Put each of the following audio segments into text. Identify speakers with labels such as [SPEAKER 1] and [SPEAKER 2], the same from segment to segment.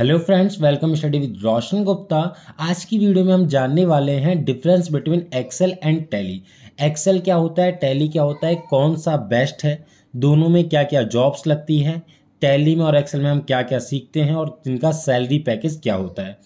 [SPEAKER 1] hello friends welcome study with Roshan Gupta आज की video में हम जानने वाले हैं difference between Excel and Tally Excel क्या होता है टैली क्या होता है कौन सा बेस्ट है दोनों में क्या क्या जॉब्स लगती हैं टैली में और एक्सेल में हम क्या क्या सीखते हैं और इनका सैलरी पैकेज क्या होता है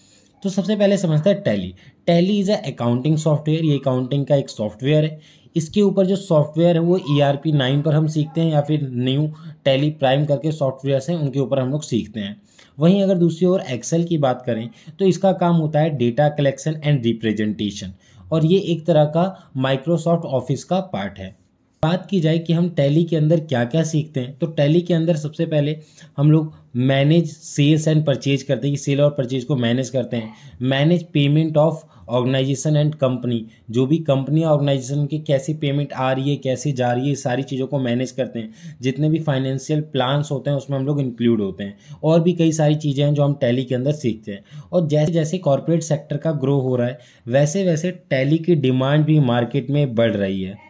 [SPEAKER 1] तो सबसे पहले समझते हैं Tally Tally is a accounting software ये अकाउंटिंग का एक सॉफ्टवेयर है इसके ऊपर जो सॉफ्टवेयर है वो ई आर पी नाइन पर हम सीखते हैं या फिर न्यू टैली प्राइम करके सॉफ्टवेयर हैं उनके ऊपर हम लोग सीखते हैं वहीं अगर दूसरी ओर एक्सेल की बात करें तो इसका काम होता है डेटा कलेक्शन एंड रिप्रेजेंटेशन और ये एक तरह का माइक्रोसॉफ्ट ऑफिस का पार्ट है बात की जाए कि हम टैली के अंदर क्या क्या सीखते हैं तो टैली के अंदर सबसे पहले हम लोग मैनेज सेल्स एंड परचेज करते हैं कि सेल और परचेज को मैनेज करते हैं manage payment of organisation and company जो भी कंपनी ऑर्गेनाइजेशन के कैसी पेमेंट आ रही है कैसे जा रही है सारी चीज़ों को मैनेज करते हैं जितने भी फाइनेंशियल प्लान्स होते हैं उसमें हम लोग इंक्लूड होते हैं और भी कई सारी चीज़ें हैं जो हम टैली के अंदर सीखते हैं और जैसे जैसे कॉरपोरेट सेक्टर का ग्रो हो रहा है वैसे वैसे टैली की डिमांड भी मार्केट में बढ़ रही है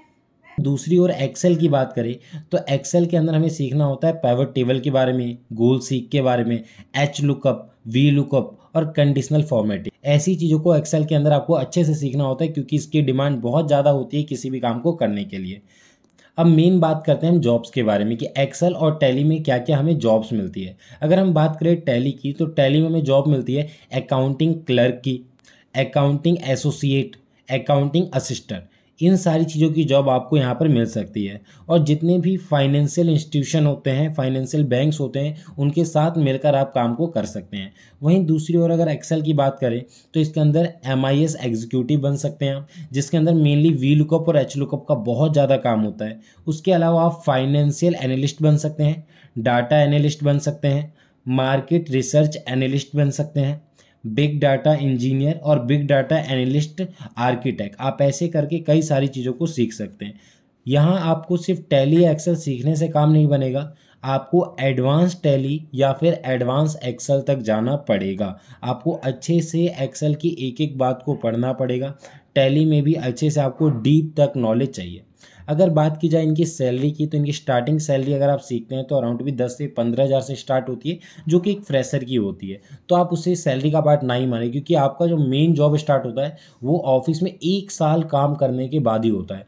[SPEAKER 1] दूसरी ओर एक्सेल की बात करें तो एक्सेल के अंदर हमें सीखना होता है पैवट टेबल के बारे में गोल सीख के बारे में एच लुकअप वी लुकअप और कंडीशनल फॉर्मेट ऐसी चीज़ों को एक्सेल के अंदर आपको अच्छे से सीखना होता है क्योंकि इसकी डिमांड बहुत ज़्यादा होती है किसी भी काम को करने के लिए अब मेन बात करते हैं हम जॉब्स के बारे में कि एक्सेल और टैली में क्या क्या हमें जॉब्स मिलती है अगर हम बात करें टैली की तो टैली में हमें जॉब मिलती है अकाउंटिंग क्लर्क की अकाउंटिंग एसोसिएट अकाउंटिंग असिस्टेंट इन सारी चीज़ों की जॉब आपको यहाँ पर मिल सकती है और जितने भी फाइनेंशियल इंस्टीट्यूशन होते हैं फाइनेंशियल बैंक्स होते हैं उनके साथ मिलकर आप काम को कर सकते हैं वहीं दूसरी ओर अगर एक्सेल की बात करें तो इसके अंदर एम आई एस एग्जीक्यूटिव बन सकते हैं जिसके अंदर मेनली वी लुकअप और एच लुकअप का बहुत ज़्यादा काम होता है उसके अलावा आप फाइनेंशियल एनालिस्ट बन सकते हैं डाटा एनालिस्ट बन सकते हैं मार्केट रिसर्च एनालिस्ट बन सकते हैं बिग डाटा इंजीनियर और बिग डाटा एनालिस्ट आर्किटेक्ट आप ऐसे करके कई सारी चीज़ों को सीख सकते हैं यहाँ आपको सिर्फ टैली एक्सेल सीखने से काम नहीं बनेगा आपको एडवांस टैली या फिर एडवांस एक्सेल तक जाना पड़ेगा आपको अच्छे से एक्सेल की एक एक बात को पढ़ना पड़ेगा टैली में भी अच्छे से आपको डीप तक नॉलेज चाहिए अगर बात की जाए इनकी सैलरी की तो इनकी स्टार्टिंग सैलरी अगर आप सीखते हैं तो अराउंड भी दस से पंद्रह हज़ार से स्टार्ट होती है जो कि एक फ्रेशर की होती है तो आप उसे सैलरी का पार्ट ना ही माने क्योंकि आपका जो मेन जॉब स्टार्ट होता है वो ऑफिस में एक साल काम करने के बाद ही होता है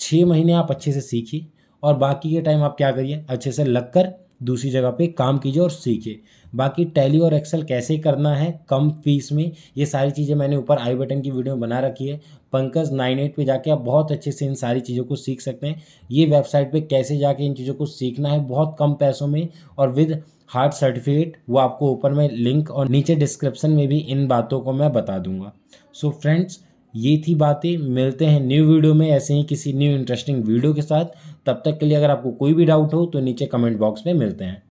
[SPEAKER 1] छः महीने आप अच्छे से सीखिए और बाकी के टाइम आप क्या करिए अच्छे से लग कर दूसरी जगह पे काम कीजिए और सीखिए बाकी टैली और एक्सेल कैसे करना है कम फीस में ये सारी चीज़ें मैंने ऊपर आई बटन की वीडियो बना रखी है पंकज नाइन एट पर जाके आप बहुत अच्छे से इन सारी चीज़ों को सीख सकते हैं ये वेबसाइट पे कैसे जाके इन चीज़ों को सीखना है बहुत कम पैसों में और विद हार्ट सर्टिफिकेट वो आपको ऊपर में लिंक और नीचे डिस्क्रिप्सन में भी इन बातों को मैं बता दूंगा सो so फ्रेंड्स ये थी बातें मिलते हैं न्यू वीडियो में ऐसे ही किसी न्यू इंटरेस्टिंग वीडियो के साथ तब तक के लिए अगर आपको कोई भी डाउट हो तो नीचे कमेंट बॉक्स में मिलते हैं